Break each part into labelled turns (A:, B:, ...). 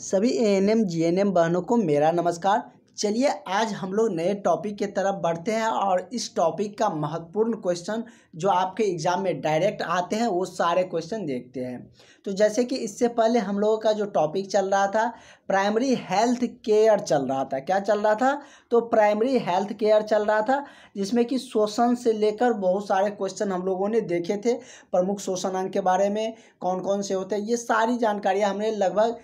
A: सभी A N M G N M बहनों को मेरा नमस्कार चलिए आज हम लोग नए टॉपिक के तरफ बढ़ते हैं और इस टॉपिक का महत्वपूर्ण क्वेश्चन जो आपके एग्ज़ाम में डायरेक्ट आते हैं वो सारे क्वेश्चन देखते हैं तो जैसे कि इससे पहले हम लोगों का जो टॉपिक चल रहा था प्राइमरी हेल्थ केयर चल रहा था क्या चल रहा था तो प्राइमरी हेल्थ केयर चल रहा था जिसमें कि शोषण से लेकर बहुत सारे क्वेश्चन हम लोगों ने देखे थे प्रमुख शोषण अंग के बारे में कौन कौन से होते हैं ये सारी जानकारियाँ हमने लगभग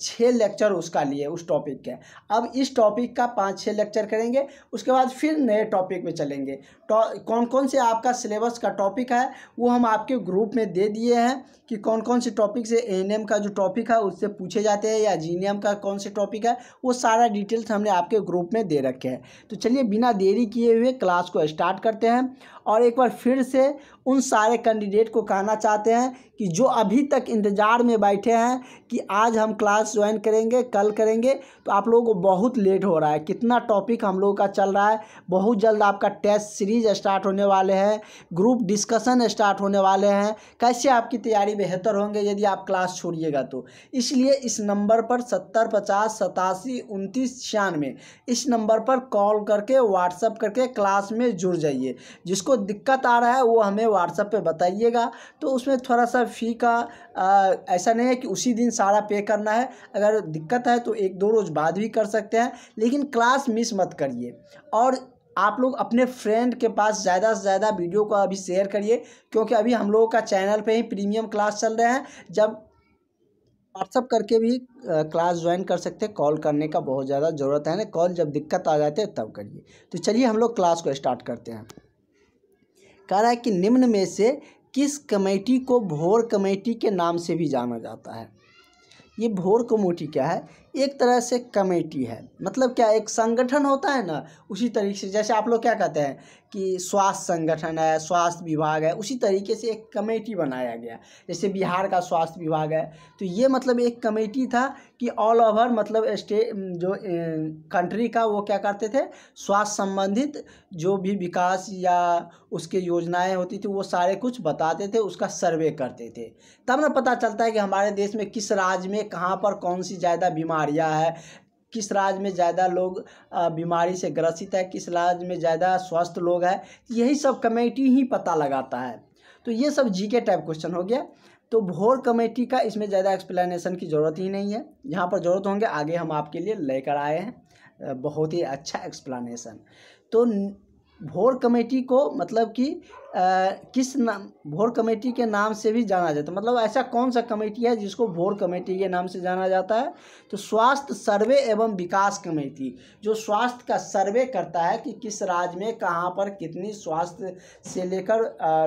A: छः लेक्चर उसका लिए उस टॉपिक के अब इस टॉपिक का पाँच छः लेक्चर करेंगे उसके बाद फिर नए टॉपिक में चलेंगे तो कौन कौन से आपका सिलेबस का टॉपिक है वो हम आपके ग्रुप में दे दिए हैं कि कौन कौन से टॉपिक से एन का जो टॉपिक है उससे पूछे जाते हैं या जी का कौन से टॉपिक है वो सारा डिटेल्स हमने आपके ग्रुप में दे रखे हैं तो चलिए बिना देरी किए हुए क्लास को स्टार्ट करते हैं और एक बार फिर से उन सारे कैंडिडेट को कहना चाहते हैं कि जो अभी तक इंतज़ार में बैठे हैं कि आज हम क्लास ज्वाइन करेंगे कल करेंगे तो आप लोगों को बहुत लेट हो रहा है कितना टॉपिक हम लोगों का चल रहा है बहुत जल्द आपका टेस्ट सीरीज स्टार्ट होने वाले हैं ग्रुप डिस्कशन स्टार्ट होने वाले हैं कैसे आपकी तैयारी बेहतर होंगे यदि आप क्लास छोड़िएगा तो इसलिए इस नंबर पर सत्तर पचास सतासी उनतीस छियानवे इस नंबर पर कॉल करके व्हाट्सअप करके क्लास में जुड़ जाइए जिसको दिक्कत आ रहा है वो हमें व्हाट्सअप पे बताइएगा तो उसमें थोड़ा सा फ़ी का आ, ऐसा नहीं है कि उसी दिन सारा पे करना है अगर दिक्कत है तो एक दो रोज़ बाद भी कर सकते हैं लेकिन क्लास मिस मत करिए और आप लोग अपने फ्रेंड के पास ज़्यादा से ज़्यादा वीडियो को अभी शेयर करिए क्योंकि अभी हम लोगों का चैनल पर ही प्रीमियम क्लास चल रहे हैं जब व्हाट्सअप करके भी क्लास ज्वाइन कर सकते हैं कॉल करने का बहुत ज़्यादा ज़रूरत है ना कॉल जब दिक्कत आ जाती है तब करिए तो चलिए हम लोग क्लास को स्टार्ट करते हैं कह रहा है कि निम्न में से किस कमेटी को भोर कमेटी के नाम से भी जाना जाता है ये भोर कमेटी क्या है एक तरह से कमेटी है मतलब क्या एक संगठन होता है ना उसी तरीके से जैसे आप लोग क्या कहते हैं कि स्वास्थ्य संगठन है स्वास्थ्य विभाग है उसी तरीके से एक कमेटी बनाया गया जैसे बिहार का स्वास्थ्य विभाग है तो ये मतलब एक कमेटी था कि ऑल ओवर मतलब स्टेट जो कंट्री का वो क्या करते थे स्वास्थ्य संबंधित जो भी विकास या उसके योजनाएं होती थी वो सारे कुछ बताते थे उसका सर्वे करते थे तब ना पता चलता है कि हमारे देश में किस राज्य में कहाँ पर कौन सी ज़्यादा बीमार बीमारियां है किस राज्य में ज़्यादा लोग बीमारी से ग्रसित है किस राज्य में ज़्यादा स्वस्थ लोग है यही सब कमेटी ही पता लगाता है तो ये सब जीके टाइप क्वेश्चन हो गया तो भोर कमेटी का इसमें ज़्यादा एक्सप्लेनेशन की ज़रूरत ही नहीं है यहाँ पर ज़रूरत होंगे आगे हम आपके लिए लेकर आए हैं बहुत ही अच्छा एक्सप्लेनेशन तो भोर कमेटी को मतलब कि किस नाम भोर कमेटी के नाम से भी जाना जाता है मतलब ऐसा कौन सा कमेटी है जिसको भोर कमेटी के नाम से जाना जाता है तो स्वास्थ्य सर्वे एवं विकास कमेटी जो स्वास्थ्य का सर्वे करता है कि किस राज्य में कहाँ पर कितनी स्वास्थ्य से लेकर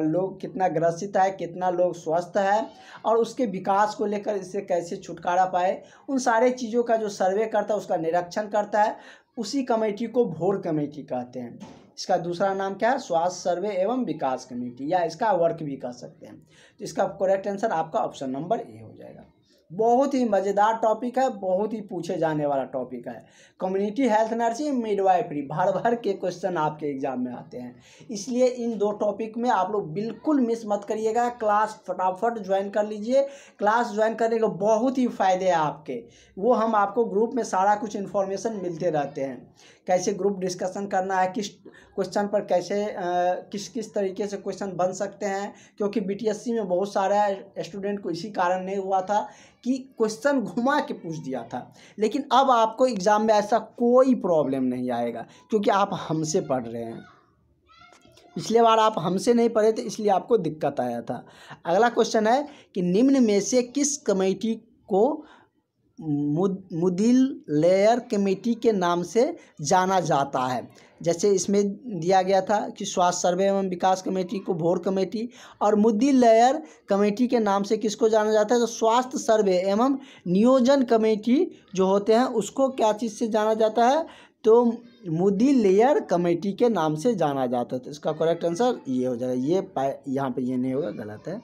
A: लोग कितना ग्रसित है कितना लोग स्वस्थ है और उसके विकास को लेकर इससे कैसे छुटकारा पाए उन सारे चीज़ों का जो सर्वे करता है उसका निरीक्षण करता है उसी कमेटी को भोर कमेटी कहते हैं इसका दूसरा नाम क्या है स्वास्थ्य सर्वे एवं विकास कमेटी या इसका वर्क भी कह सकते हैं तो इसका करेक्ट आंसर आपका ऑप्शन नंबर ए हो जाएगा बहुत ही मज़ेदार टॉपिक है बहुत ही पूछे जाने वाला टॉपिक है कम्युनिटी हेल्थ नर्सिंग मिडवाइफरी भर भर के क्वेश्चन आपके एग्जाम में आते हैं इसलिए इन दो टॉपिक में आप लोग बिल्कुल मिस मत करिएगा क्लास फटाफट ज्वाइन कर लीजिए क्लास ज्वाइन करने के बहुत ही फ़ायदे हैं आपके वो हम आपको ग्रुप में सारा कुछ इन्फॉर्मेशन मिलते रहते हैं कैसे ग्रुप डिस्कशन करना है किस क्वेश्चन पर कैसे किस किस तरीके से क्वेश्चन बन सकते हैं क्योंकि बीटीएससी में बहुत सारे स्टूडेंट को इसी कारण नहीं हुआ था कि क्वेश्चन घुमा के पूछ दिया था लेकिन अब आपको एग्ज़ाम में ऐसा कोई प्रॉब्लम नहीं आएगा क्योंकि आप हमसे पढ़ रहे हैं पिछले बार आप हमसे नहीं पढ़े थे इसलिए आपको दिक्कत आया था अगला क्वेश्चन है कि निम्न में से किस कमेटी को मुद मुदिल लेयर कमेटी के नाम से जाना जाता है जैसे इसमें दिया गया था कि स्वास्थ्य सर्वे एवं विकास कमेटी को भोर कमेटी और मुद्दी लेयर कमेटी के नाम से किसको जाना जाता है तो स्वास्थ्य सर्वे एवं नियोजन कमेटी जो होते हैं उसको क्या चीज़ से जाना जाता है तो मुद्दी लेयर कमेटी के नाम से जाना जाता है तो इसका करेक्ट आंसर ये हो जाएगा ये यहाँ पर ये नहीं होगा गलत है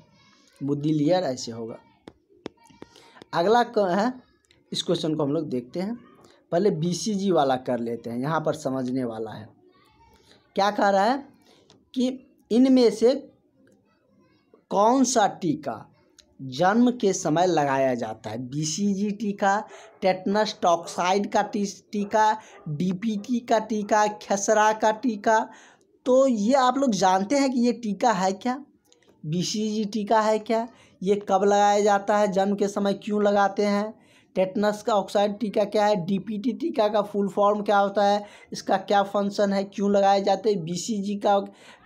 A: मुद्दी लेयर ऐसे होगा अगला है इस क्वेश्चन को हम लोग देखते हैं पहले बी वाला कर लेते हैं यहाँ पर समझने वाला है क्या कह रहा है कि इनमें से कौन सा टीका जन्म के समय लगाया जाता है बीसीजी टीका टेटनस टॉक्साइड का टीका डीपीटी का टीका खसरा का टीका तो ये आप लोग जानते हैं कि ये टीका है क्या बीसीजी टीका है क्या ये कब लगाया जाता है जन्म के समय क्यों लगाते हैं टेटनस का ऑक्साइड टीका क्या है डीपीटी टीका का फुल फॉर्म क्या होता है इसका क्या फंक्शन है क्यों लगाए जाते हैं बीसीजी का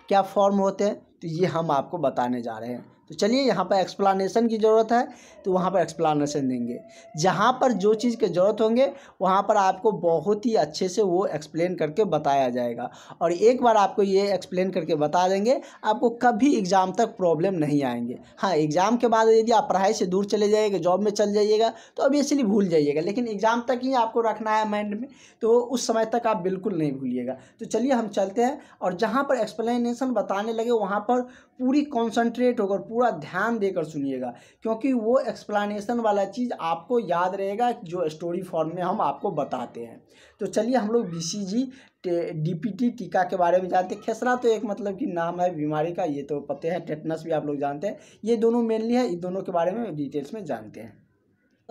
A: क्या फॉर्म होते हैं तो ये हम आपको बताने जा रहे हैं तो चलिए यहाँ पर एक्सप्लानेशन की ज़रूरत है तो वहाँ पर एक्सप्लानेशन देंगे जहाँ पर जो चीज़ की ज़रूरत होंगे वहाँ पर आपको बहुत ही अच्छे से वो एक्सप्लेन करके बताया जाएगा और एक बार आपको ये एक्सप्लेन करके बता देंगे आपको कभी एग्ज़ाम तक प्रॉब्लम नहीं आएंगे हाँ एग्ज़ाम के बाद यदि आप पढ़ाई से दूर चले जाइएगा जॉब में चल जाइएगा तो ऑब्वियसली भूल जाइएगा लेकिन एग्ज़ाम तक ही आपको रखना है माइंड में तो उस समय तक आप बिल्कुल नहीं भूलिएगा तो चलिए हम चलते हैं और जहाँ पर एक्सप्लेनेशन बताने लगे वहाँ पर पूरी कॉन्सनट्रेट होकर पूरा ध्यान देकर सुनिएगा क्योंकि वो एक्सप्लानेशन वाला चीज़ आपको याद रहेगा जो स्टोरी फॉर्म में हम आपको बताते हैं तो चलिए हम लोग बी सी जी टी टीका के बारे में जानते हैं खेसरा तो एक मतलब कि नाम है बीमारी का ये तो पते हैं टेटनस भी आप लोग जानते हैं ये दोनों मेनली है इन दोनों के बारे में डिटेल्स में जानते हैं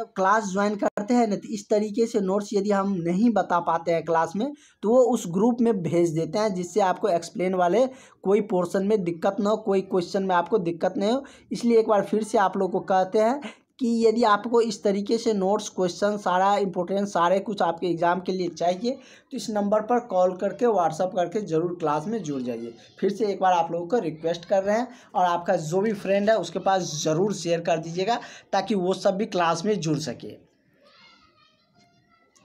A: जब क्लास ज्वाइन करते हैं ना तो इस तरीके से नोट्स यदि हम नहीं बता पाते हैं क्लास में तो वो उस ग्रुप में भेज देते हैं जिससे आपको एक्सप्लेन वाले कोई पोर्शन में दिक्कत ना हो कोई क्वेश्चन में आपको दिक्कत नहीं हो इसलिए एक बार फिर से आप लोग को कहते हैं कि यदि आपको इस तरीके से नोट्स क्वेश्चन सारा इम्पोर्टेंट सारे कुछ आपके एग्ज़ाम के लिए चाहिए तो इस नंबर पर कॉल करके व्हाट्सअप करके ज़रूर क्लास में जुड़ जाइए फिर से एक बार आप लोगों को रिक्वेस्ट कर रहे हैं और आपका जो भी फ्रेंड है उसके पास ज़रूर शेयर कर दीजिएगा ताकि वो सब भी क्लास में जुड़ सके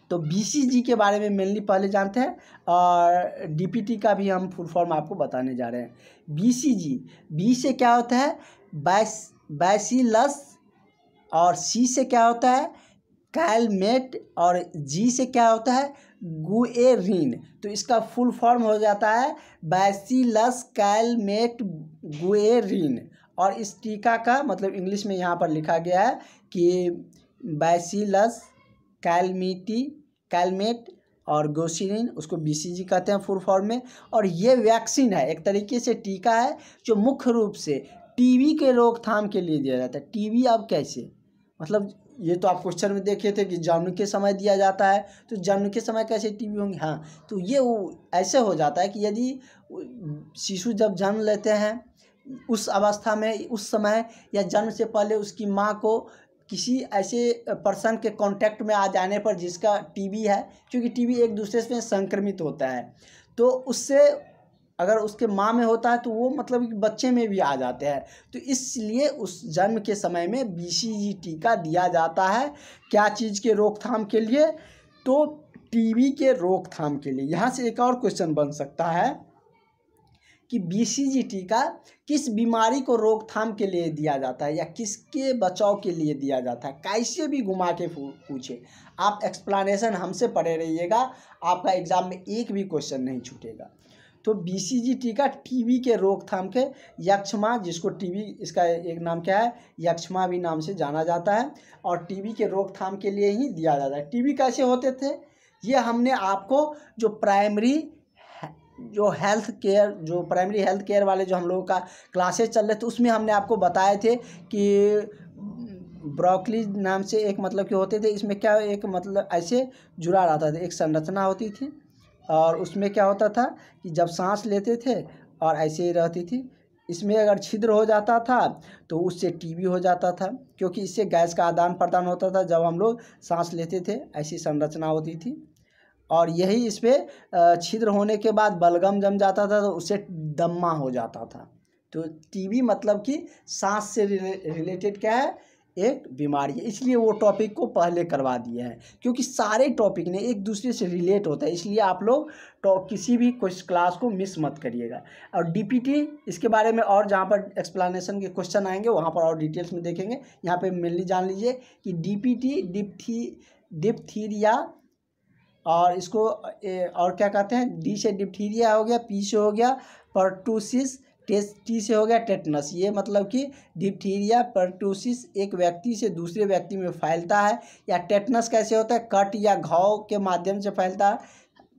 A: तो बी के बारे में मेनली पहले जानते हैं और डी का भी हम फुल फॉर्म आपको बताने जा रहे हैं बी बी से क्या होता है बैस बैसीलस और सी से क्या होता है कैलमेट और जी से क्या होता है गुएरिन तो इसका फुल फॉर्म हो जाता है बैसिलस कैलमेट गुएरिन और इस टीका का मतलब इंग्लिश में यहाँ पर लिखा गया है कि बैसिलस कैलमिटी कैलमेट और गोसिन उसको बीसीजी कहते हैं फुल फॉर्म में और ये वैक्सीन है एक तरीके से टीका है जो मुख्य रूप से टीवी के रोकथाम के लिए दिया जाता है टीवी अब कैसे मतलब ये तो आप क्वेश्चन में देखे थे कि जन्म के समय दिया जाता है तो जन्म के समय कैसे टीवी होंगे हाँ तो ये वो ऐसे हो जाता है कि यदि शिशु जब जन्म लेते हैं उस अवस्था में उस समय या जन्म से पहले उसकी माँ को किसी ऐसे पर्सन के कांटेक्ट में आ जाने पर जिसका टीबी है क्योंकि टीबी एक दूसरे से संक्रमित होता है तो उससे अगर उसके माँ में होता है तो वो मतलब कि बच्चे में भी आ जाते हैं तो इसलिए उस जन्म के समय में बी टीका दिया जाता है क्या चीज़ के रोकथाम के लिए तो टीबी के रोकथाम के लिए यहाँ से एक और क्वेश्चन बन सकता है कि बी टीका किस बीमारी को रोकथाम के लिए दिया जाता है या किसके बचाव के लिए दिया जाता है कैसे भी घुमा के पूछे आप एक्सप्लानेशन हमसे पढ़े रहिएगा आपका एग्ज़ाम में एक भी क्वेश्चन नहीं छूटेगा तो बीसीजी टीका टीबी के रोकथाम के यक्षमा जिसको टीबी इसका एक नाम क्या है यक्षमा भी नाम से जाना जाता है और टीबी के रोकथाम के लिए ही दिया जाता है टीबी कैसे होते थे ये हमने आपको जो प्राइमरी जो हेल्थ केयर जो प्राइमरी हेल्थ केयर वाले जो हम लोगों का क्लासेस चल रहे थे उसमें हमने आपको बताए थे कि ब्रोकली नाम से एक मतलब के होते थे इसमें क्या एक मतलब ऐसे जुड़ा रहता था एक संरचना होती थी और उसमें क्या होता था कि जब सांस लेते थे और ऐसे ही रहती थी इसमें अगर छिद्र हो जाता था तो उससे टीबी हो जाता था क्योंकि इससे गैस का आदान प्रदान होता था जब हम लोग सांस लेते थे ऐसी संरचना होती थी और यही इस पर छिद्र होने के बाद बलगम जम जाता था तो उससे दम्मा हो जाता था तो टीबी मतलब कि सांस से रिले रिलेटेड क्या है एक बीमारी है इसलिए वो टॉपिक को पहले करवा दिया है क्योंकि सारे टॉपिक ने एक दूसरे से रिलेट होता है इसलिए आप लोग तो किसी भी कुछ क्लास को मिस मत करिएगा और डीपीटी इसके बारे में और जहाँ पर एक्सप्लेनेशन के क्वेश्चन आएंगे वहाँ पर और डिटेल्स में देखेंगे यहाँ पर मेनली जान लीजिए कि डी टी डिप्थी डिप्थीरिया और इसको ए, और क्या कहते हैं डी से डिप्थीरिया हो गया पी से हो गया परटूसिस टेस्ट टी से हो गया टेटनस ये मतलब कि डिप्थीरिया पर्टोसिस एक व्यक्ति से दूसरे व्यक्ति में फैलता है या टेटनस कैसे होता है कट या घाव के माध्यम से फैलता है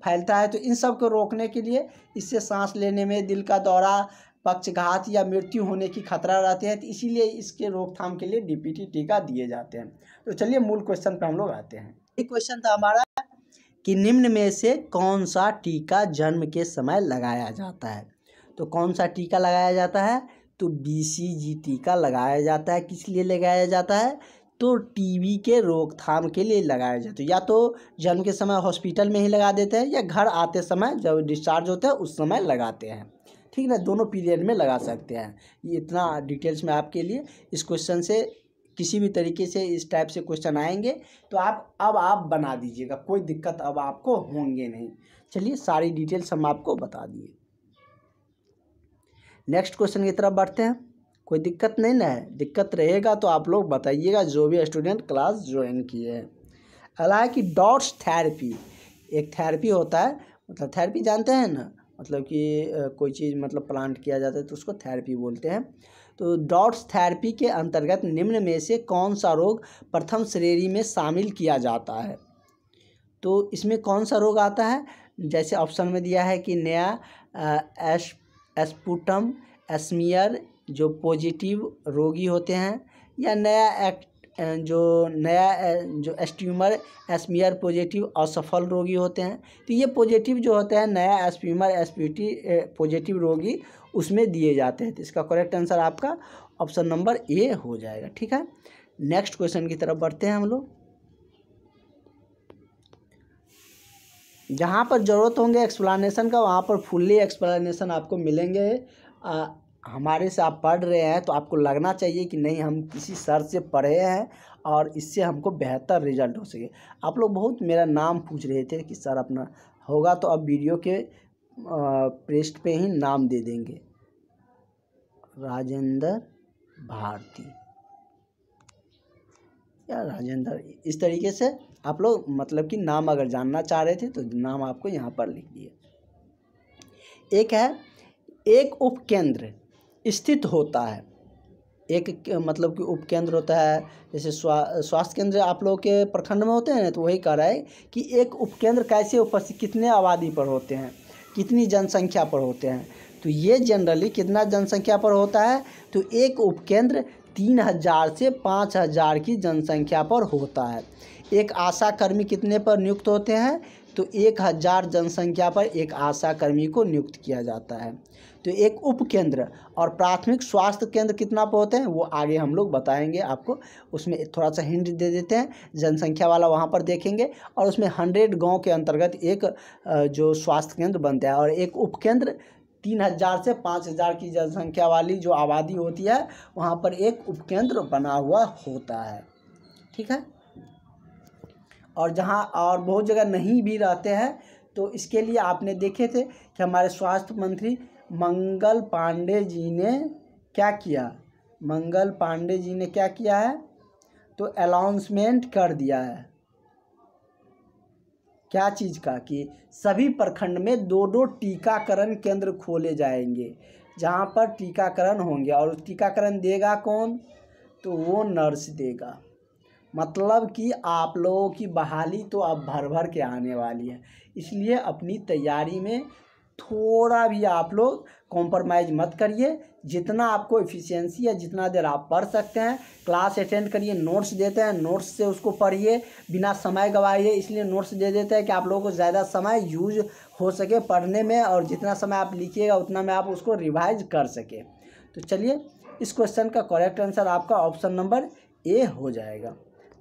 A: फैलता है तो इन सब को रोकने के लिए इससे सांस लेने में दिल का दौरा पक्षघात या मृत्यु होने की खतरा रहते हैं तो इसीलिए इसके रोकथाम के लिए डी टीका दिए जाते हैं तो चलिए मूल क्वेश्चन पर हम लोग आते हैं एक क्वेश्चन था हमारा कि निम्न में से कौन सा टीका जन्म के समय लगाया जाता है तो कौन सा टीका लगाया जाता है तो बीसीजी टीका लगाया जाता है किस लिए लगाया जाता है तो टीबी के रोकथाम के लिए लगाया जाता है या तो जन्म के समय हॉस्पिटल में ही लगा देते हैं या घर आते समय जब डिस्चार्ज होता है उस समय लगाते हैं ठीक ना दोनों पीरियड में लगा सकते हैं ये इतना डिटेल्स में आपके लिए इस क्वेश्चन से किसी भी तरीके से इस टाइप से क्वेश्चन आएंगे तो आप अब आप बना दीजिएगा कोई दिक्कत अब आपको होंगे नहीं चलिए सारी डिटेल्स हम आपको बता दिए नेक्स्ट क्वेश्चन की तरफ बढ़ते हैं कोई दिक्कत नहीं ना है दिक्कत रहेगा तो आप लोग बताइएगा जो भी स्टूडेंट क्लास ज्वाइन किए हैं अगला है कि डॉट्स थेरेपी एक थेरेपी होता है मतलब थेरेपी जानते हैं ना मतलब कि कोई चीज़ मतलब प्लांट किया जाता है तो उसको थेरेपी बोलते हैं तो डॉट्स थेरेपी के अंतर्गत निम्न में से कौन सा रोग प्रथम श्रेणी में शामिल किया जाता है तो इसमें कौन सा रोग आता है जैसे ऑप्शन में दिया है कि नया एश एस्पुटम एस्मियर जो पॉजिटिव रोगी होते हैं या नया एक्ट जो नया जो एस्ट्यूमर एस्मियर पॉजिटिव असफल रोगी होते हैं तो ये पॉजिटिव जो होता है नया एस्प्यूमर एस्प्यूटी पॉजिटिव रोगी उसमें दिए जाते हैं तो इसका करेक्ट आंसर आपका ऑप्शन नंबर ए हो जाएगा ठीक है नेक्स्ट क्वेश्चन की तरफ बढ़ते हैं हम लोग जहाँ पर ज़रूरत होंगे एक्सप्लानेशन का वहाँ पर फुल्ली एक्सप्लानेशन आपको मिलेंगे आ, हमारे से आप पढ़ रहे हैं तो आपको लगना चाहिए कि नहीं हम किसी सर से पढ़े हैं और इससे हमको बेहतर रिजल्ट हो सके आप लोग बहुत मेरा नाम पूछ रहे थे कि सर अपना होगा तो अब वीडियो के पेस्ट पे ही नाम दे देंगे राजेंद्र भारती या राजेंद्र इस तरीके से आप लोग मतलब कि नाम अगर जानना चाह रहे थे तो नाम आपको यहाँ पर लिख दिए एक है एक उपकेंद्र स्थित होता है एक मतलब कि उपकेंद्र होता है जैसे स्वा स्वास्थ्य केंद्र आप लोग के प्रखंड में होते हैं ना तो वही कह रहा है कि एक उपकेंद्र कैसे उपस्थित कितने आबादी पर होते हैं कितनी जनसंख्या पर होते हैं तो ये जनरली कितना जनसंख्या पर होता है तो एक उपकेंद्र तीन हज़ार से पाँच हज़ार की जनसंख्या पर होता है एक आशा कर्मी कितने पर नियुक्त होते हैं तो एक हज़ार जनसंख्या पर एक आशा कर्मी को नियुक्त किया जाता है तो एक उप केंद्र और प्राथमिक स्वास्थ्य केंद्र कितना पर होते हैं वो आगे हम लोग बताएंगे आपको उसमें थोड़ा सा हिंट दे देते हैं जनसंख्या वाला वहाँ पर देखेंगे और उसमें हंड्रेड गांव के अंतर्गत एक जो स्वास्थ्य केंद्र बनता है और एक उप केंद्र तीन हज़ार से पाँच हज़ार की जनसंख्या वाली जो आबादी होती है वहाँ पर एक उपकेंद्र बना हुआ होता है ठीक है और जहाँ और बहुत जगह नहीं भी रहते हैं तो इसके लिए आपने देखे थे कि हमारे स्वास्थ्य मंत्री मंगल पांडे जी ने क्या किया मंगल पांडे जी ने क्या किया है तो अलाउंसमेंट कर दिया है क्या चीज़ का कि सभी प्रखंड में दो दो टीकाकरण केंद्र खोले जाएंगे जहाँ पर टीकाकरण होंगे और टीकाकरण देगा कौन तो वो नर्स देगा मतलब कि आप लोगों की बहाली तो अब भर भर के आने वाली है इसलिए अपनी तैयारी में थोड़ा भी आप लोग कॉम्प्रोमाइज़ मत करिए जितना आपको एफिशिएंसी है जितना देर आप पढ़ सकते हैं क्लास अटेंड करिए नोट्स देते हैं नोट्स से उसको पढ़िए बिना समय गवाइए इसलिए नोट्स दे देते हैं कि आप लोगों को ज़्यादा समय यूज हो सके पढ़ने में और जितना समय आप लिखिएगा उतना में आप उसको रिवाइज कर सके तो चलिए इस क्वेश्चन का करेक्ट आंसर आपका ऑप्शन नंबर ए हो जाएगा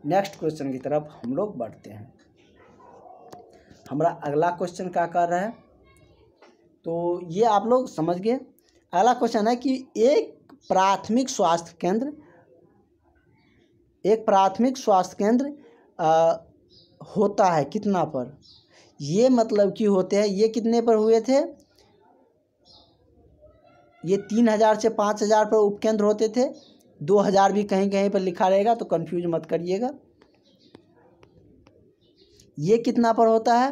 A: नेक्स्ट क्वेश्चन की तरफ हम लोग बढ़ते हैं हमारा अगला क्वेश्चन क्या कर रहा है तो ये आप लोग समझ गए अगला क्वेश्चन है कि एक प्राथमिक स्वास्थ्य केंद्र एक प्राथमिक स्वास्थ्य केंद्र आ, होता है कितना पर ये मतलब कि होते हैं ये कितने पर हुए थे ये तीन हज़ार से पाँच हज़ार पर उपकेंद्र होते थे दो हज़ार भी कहीं कहीं पर लिखा रहेगा तो कंफ्यूज मत करिएगा ये कितना पर होता है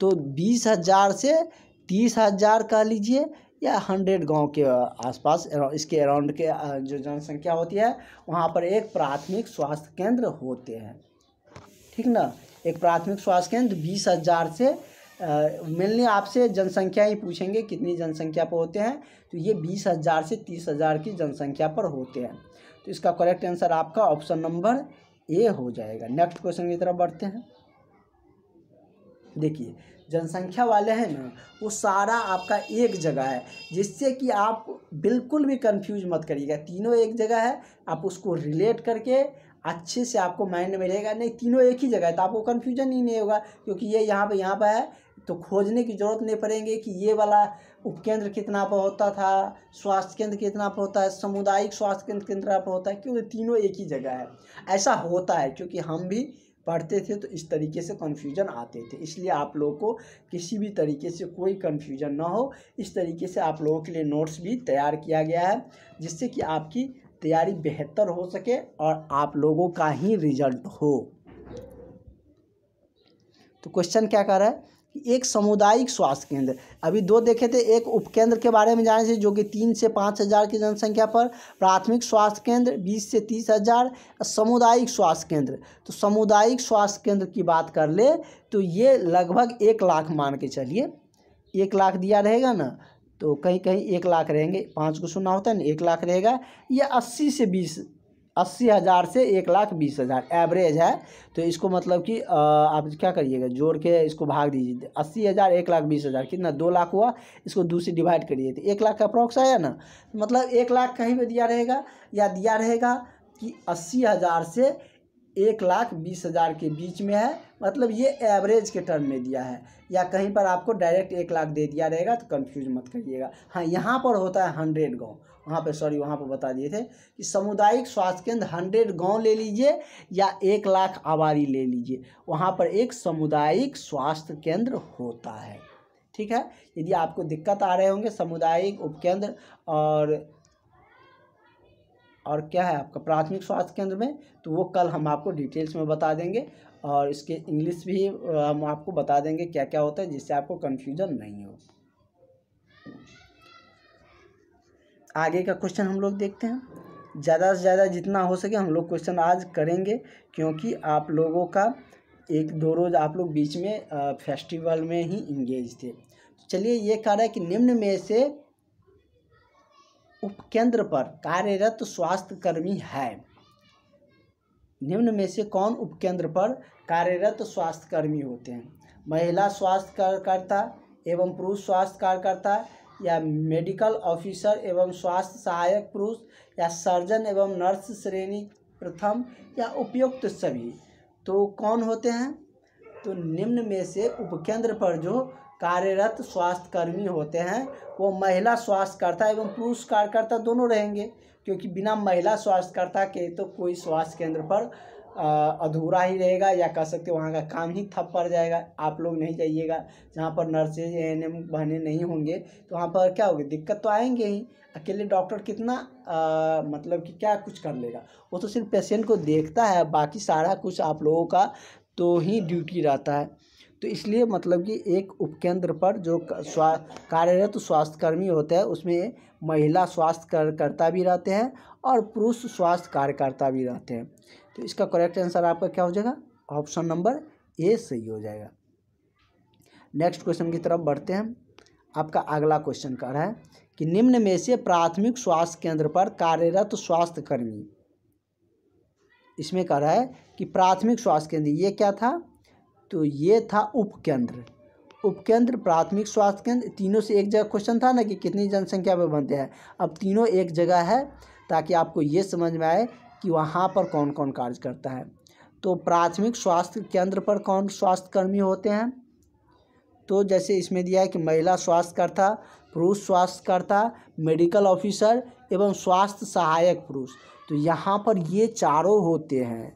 A: तो बीस हज़ार से तीस हज़ार कह लीजिए या हंड्रेड गांव के आसपास इसके अराउंड के जो जनसंख्या होती है वहाँ पर एक प्राथमिक स्वास्थ्य केंद्र होते हैं ठीक ना एक प्राथमिक स्वास्थ्य केंद्र बीस हज़ार से मेनली आपसे जनसंख्या ही पूछेंगे कितनी जनसंख्या पर होते हैं तो ये बीस हज़ार से तीस हज़ार की जनसंख्या पर होते हैं तो इसका करेक्ट आंसर आपका ऑप्शन नंबर ए हो जाएगा नेक्स्ट क्वेश्चन की तरफ बढ़ते हैं देखिए जनसंख्या वाले हैं ना वो सारा आपका एक जगह है जिससे कि आप बिल्कुल भी कंफ्यूज मत करिएगा तीनों एक जगह है आप उसको रिलेट करके अच्छे से आपको माइंड में रहेगा नहीं तीनों एक ही जगह है तो आपको कन्फ्यूजन ही नहीं होगा क्योंकि ये यहाँ पर यहाँ पर है तो खोजने की ज़रूरत नहीं पड़ेंगे कि ये वाला उपकेंद्र कितना पर होता था स्वास्थ्य केंद्र कितना पर होता है सामुदायिक स्वास्थ्य केंद्र कितना पर होता है क्योंकि तीनों एक ही जगह है ऐसा होता है क्योंकि हम भी पढ़ते थे तो इस तरीके से कन्फ्यूजन आते थे इसलिए आप लोगों को किसी भी तरीके से कोई कन्फ्यूजन ना हो इस तरीके से आप लोगों के लिए नोट्स भी तैयार किया गया है जिससे कि आपकी तैयारी बेहतर हो सके और आप लोगों का ही रिजल्ट हो तो क्वेश्चन क्या कर रहा है कि एक सामुदायिक स्वास्थ्य केंद्र अभी दो देखे थे एक उपकेंद्र के बारे में जाने से जो कि तीन से पाँच हज़ार की जनसंख्या पर प्राथमिक स्वास्थ्य केंद्र बीस से तीस हज़ार सामुदायिक स्वास्थ्य केंद्र तो सामुदायिक स्वास्थ्य केंद्र की बात कर ले तो ये लगभग एक लाख मान के चलिए एक लाख दिया रहेगा ना तो कहीं कहीं एक लाख रहेंगे पाँच को सुना होता है ना एक लाख रहेगा या अस्सी से बीस अस्सी हज़ार से एक लाख बीस हज़ार एवरेज है तो इसको मतलब कि आप क्या करिएगा जोड़ के इसको भाग दीजिए अस्सी हज़ार एक लाख बीस हज़ार कितना दो लाख हुआ इसको दो से डिवाइड करिए तो एक लाख का अप्रॉक्स आया ना तो मतलब एक लाख कहीं पर दिया रहेगा या दिया रहेगा कि अस्सी हज़ार से एक लाख बीस हज़ार के बीच में है मतलब ये एवरेज के टर्म में दिया है या कहीं पर आपको डायरेक्ट एक लाख दे दिया रहेगा तो कंफ्यूज मत करिएगा हाँ यहाँ पर होता है हंड्रेड गाँव वहाँ पे सॉरी वहाँ पे बता दिए थे कि सामुदायिक स्वास्थ्य केंद्र हंड्रेड गांव ले लीजिए या एक लाख आबादी ले लीजिए वहाँ पर एक सामुदायिक स्वास्थ्य केंद्र होता है ठीक है यदि आपको दिक्कत आ रहे होंगे सामुदायिक उपकेंद्र और और क्या है आपका प्राथमिक स्वास्थ्य केंद्र में तो वो कल हम आपको डिटेल्स में बता देंगे और इसके इंग्लिश भी हम आपको बता देंगे क्या क्या होता है जिससे आपको कन्फ्यूज़न नहीं हो आगे का क्वेश्चन हम लोग देखते हैं ज़्यादा से ज़्यादा जितना हो सके हम लोग क्वेश्चन आज करेंगे क्योंकि आप लोगों का एक दो रोज़ आप लोग बीच में फेस्टिवल में ही इंगेज थे तो चलिए ये कह रहा है कि निम्न में से उपकेंद्र पर कार्यरत स्वास्थ्य कर्मी है निम्न में से कौन उपकेंद्र पर कार्यरत स्वास्थ्य कर्मी होते हैं महिला स्वास्थ्य कार्यकर्ता एवं पुरुष स्वास्थ्य कार्यकर्ता या मेडिकल ऑफिसर एवं स्वास्थ्य सहायक पुरुष या सर्जन एवं नर्स श्रेणी प्रथम या उपयुक्त सभी तो कौन होते हैं तो निम्न में से उपकेंद्र पर जो कार्यरत स्वास्थ्यकर्मी होते हैं वो महिला स्वास्थ्यकर्ता एवं पुरुष कार्यकर्ता दोनों रहेंगे क्योंकि बिना महिला स्वास्थ्यकर्ता के तो कोई स्वास्थ्य केंद्र पर अधूरा ही रहेगा या कह सकते हो वहाँ का काम ही थप पड़ जाएगा आप लोग नहीं जाइएगा जहाँ पर नर्सेज एन एम बहने नहीं होंगे तो वहाँ पर क्या होगी दिक्कत तो आएंगे ही अकेले डॉक्टर कितना आ, मतलब कि क्या कुछ कर लेगा वो तो सिर्फ पेशेंट को देखता है बाकी सारा कुछ आप लोगों का तो ही ड्यूटी रहता है तो इसलिए मतलब कि एक उपकेंद्र पर जो स्वा कार्यरत स्वास्थ्यकर्मी होते हैं उसमें महिला स्वास्थ्य कार्यकर्ता भी रहते हैं और पुरुष स्वास्थ्य कार्यकर्ता भी रहते हैं तो इसका करेक्ट आंसर आपका क्या हो जाएगा ऑप्शन नंबर ए सही हो जाएगा नेक्स्ट क्वेश्चन की तरफ बढ़ते हैं आपका अगला क्वेश्चन कह रहा है कि निम्न में से प्राथमिक स्वास्थ्य केंद्र पर कार्यरत स्वास्थ्यकर्मी इसमें कह रहा है कि प्राथमिक स्वास्थ्य केंद्र ये क्या था तो ये था उपकेंद्र उपकेंद्र प्राथमिक स्वास्थ्य केंद्र तीनों से एक जगह क्वेश्चन था ना कि कितनी जनसंख्या पर बनते हैं अब तीनों एक जगह है ताकि आपको ये समझ में आए कि वहाँ पर कौन कौन कार्य करता है तो प्राथमिक स्वास्थ्य केंद्र पर कौन स्वास्थ्यकर्मी होते हैं तो जैसे इसमें दिया है कि महिला स्वास्थ्यकर्ता पुरुष स्वास्थ्यकर्ता मेडिकल ऑफिसर एवं स्वास्थ्य सहायक पुरुष तो यहाँ पर ये चारों होते हैं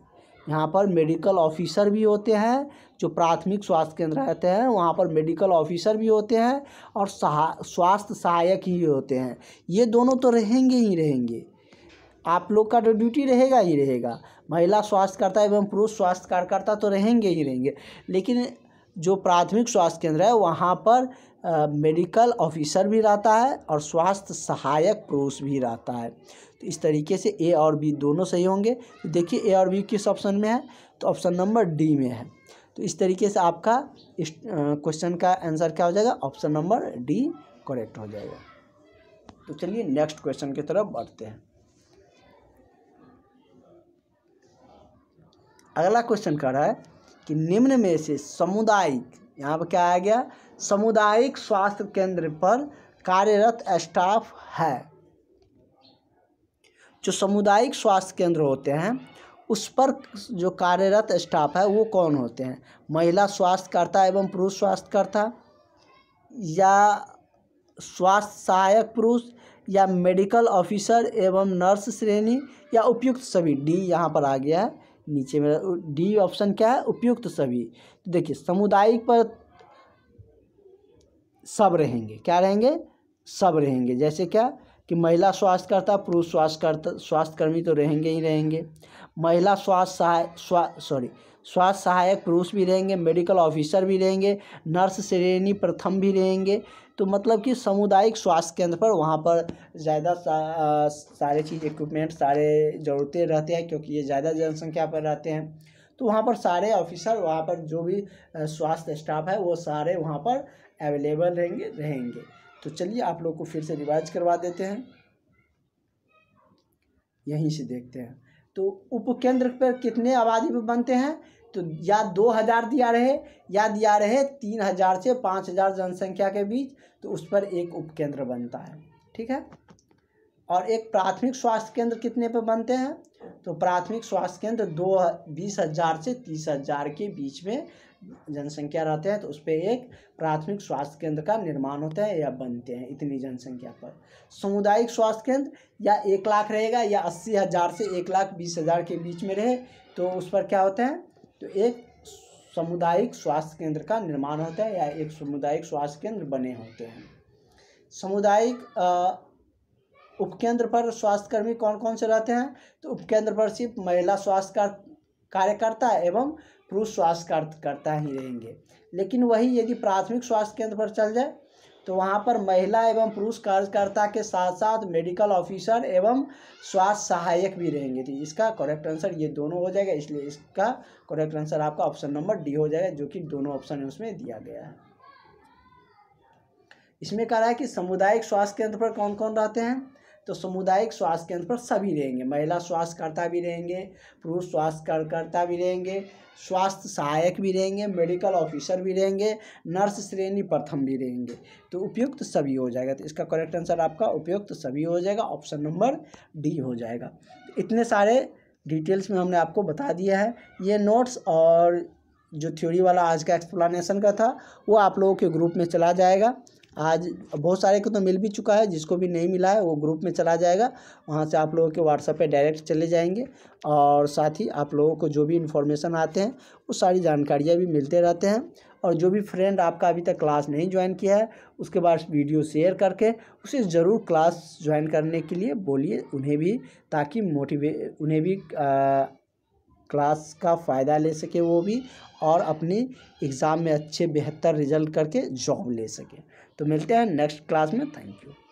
A: यहाँ पर मेडिकल ऑफिसर भी होते हैं जो प्राथमिक स्वास्थ्य केंद्र रहते हैं वहाँ पर मेडिकल ऑफिसर भी होते हैं और सहा स्वास्थ्य सहायक ही होते हैं ये दोनों तो रहेंगे ही रहेंगे आप लोग का तो ड्यूटी रहेगा ही रहेगा महिला स्वास्थ्यकर्ता एवं पुरुष स्वास्थ्य कार्यकर्ता तो रहेंगे ही रहेंगे लेकिन जो प्राथमिक स्वास्थ्य केंद्र है वहाँ पर मेडिकल ऑफिसर भी रहता है और स्वास्थ्य सहायक पुरुष भी रहता है तो इस तरीके से ए और बी दोनों सही होंगे तो देखिए ए और बी किस ऑप्शन में है तो ऑप्शन नंबर डी में है तो इस तरीके से आपका इस क्वेश्चन का आंसर क्या हो जाएगा ऑप्शन नंबर डी करेक्ट हो जाएगा तो चलिए नेक्स्ट क्वेश्चन की तरफ बढ़ते हैं अगला क्वेश्चन कह रहा है कि निम्न में से सामुदायिक यहाँ पर क्या आ गया सामुदायिक स्वास्थ्य केंद्र पर कार्यरत स्टाफ है जो सामुदायिक स्वास्थ्य केंद्र होते हैं उस पर जो कार्यरत स्टाफ है वो कौन होते हैं महिला स्वास्थ्यकर्ता एवं पुरुष स्वास्थ्यकर्ता या स्वास्थ्य सहायक पुरुष या मेडिकल ऑफिसर एवं नर्स श्रेणी या उपयुक्त सभी डी यहाँ पर आ गया है नीचे में डी ऑप्शन क्या है उपयुक्त सभी तो देखिए सामुदायिक पर सब रहेंगे क्या रहेंगे सब रहेंगे जैसे क्या कि महिला स्वास्थ्यकर्ता पुरुष स्वास्थ्यकर्ता स्वास्थ्यकर्मी तो रहेंगे ही रहेंगे महिला स्वास्थ्य सहाय स्वा सॉरी स्वास्थ्य सहायक पुरुष भी रहेंगे मेडिकल ऑफिसर भी रहेंगे नर्स श्रेणी प्रथम भी रहेंगे तो मतलब कि सामुदायिक स्वास्थ्य केंद्र पर वहाँ पर ज़्यादा सा, सारे चीज़ इक्विपमेंट सारे ज़रूरतें रहते हैं क्योंकि ये ज़्यादा जनसंख्या पर रहते हैं तो वहाँ पर सारे ऑफिसर वहाँ पर जो भी स्वास्थ्य स्टाफ है वो सारे वहाँ पर अवेलेबल रहेंगे रहेंगे तो चलिए आप लोग को फिर से रिवाइज करवा देते हैं यहीं से देखते हैं तो उपकेंद्र पर कितने आबादी पर बनते हैं तो या दो हज़ार दिया रहे या दिया रहे तीन हज़ार से पाँच हज़ार जनसंख्या के बीच तो उस पर एक उपकेंद्र बनता है ठीक है और एक प्राथमिक स्वास्थ्य केंद्र कितने पर बनते हैं तो प्राथमिक स्वास्थ्य केंद्र दो बीस हज़ार से तीस हज़ार के बीच में जनसंख्या रहते हैं तो उस पर एक प्राथमिक स्वास्थ्य केंद्र का निर्माण होता है या बनते हैं इतनी जनसंख्या पर सामुदायिक स्वास्थ्य केंद्र या एक लाख रहेगा या अस्सी हज़ार से एक लाख बीस हज़ार के बीच में रहे तो उस पर क्या होता है तो एक सामुदायिक स्वास्थ्य केंद्र का निर्माण होता है या एक सामुदायिक स्वास्थ्य केंद्र बने होते हैं सामुदायिक उपकेंद्र पर स्वास्थ्यकर्मी कौन कौन से रहते हैं तो उपकेंद्र पर सिर्फ महिला स्वास्थ्य कार्यकर्ता एवं पुरुष स्वास्थ्य कार्यकर्ता ही रहेंगे लेकिन वही यदि प्राथमिक स्वास्थ्य केंद्र पर चल जाए तो वहाँ पर महिला एवं पुरुष कार्यकर्ता के साथ साथ मेडिकल ऑफिसर एवं स्वास्थ्य सहायक भी रहेंगे तो इसका करेक्ट आंसर ये दोनों हो जाएगा इसलिए इसका करेक्ट आंसर आपका ऑप्शन नंबर डी हो जाएगा जो कि दोनों ऑप्शन उसमें दिया गया है इसमें कह रहा है कि सामुदायिक स्वास्थ्य केंद्र पर कौन कौन रहते हैं तो सामुदायिक स्वास्थ्य केंद्र पर सभी रहेंगे महिला स्वास्थ्यकर्ता भी रहेंगे पुरुष स्वास्थ्यकर्ता भी रहेंगे स्वास्थ्य सहायक भी रहेंगे मेडिकल ऑफिसर भी रहेंगे नर्स श्रेणी प्रथम भी रहेंगे तो उपयुक्त सभी हो जाएगा तो इसका करेक्ट आंसर आपका उपयुक्त सभी हो जाएगा ऑप्शन नंबर डी हो जाएगा तो इतने सारे डिटेल्स में हमने आपको बता दिया है ये नोट्स और जो थ्योरी वाला आज का एक्सप्लानेशन का था वो आप लोगों के ग्रुप में चला जाएगा आज बहुत सारे को तो मिल भी चुका है जिसको भी नहीं मिला है वो ग्रुप में चला जाएगा वहाँ से आप लोगों के व्हाट्सएप पे डायरेक्ट चले जाएंगे और साथ ही आप लोगों को जो भी इन्फॉर्मेशन आते हैं वो सारी जानकारियाँ भी मिलते रहते हैं और जो भी फ्रेंड आपका अभी तक क्लास नहीं ज्वाइन किया है उसके बाद वीडियो शेयर करके उसे ज़रूर क्लास ज्वाइन करने के लिए बोलिए उन्हें भी ताकि मोटिवे उन्हें भी आ, क्लास का फ़ायदा ले सके वो भी और अपनी एग्ज़ाम में अच्छे बेहतर रिजल्ट करके जॉब ले सके तो मिलते हैं नेक्स्ट क्लास में थैंक यू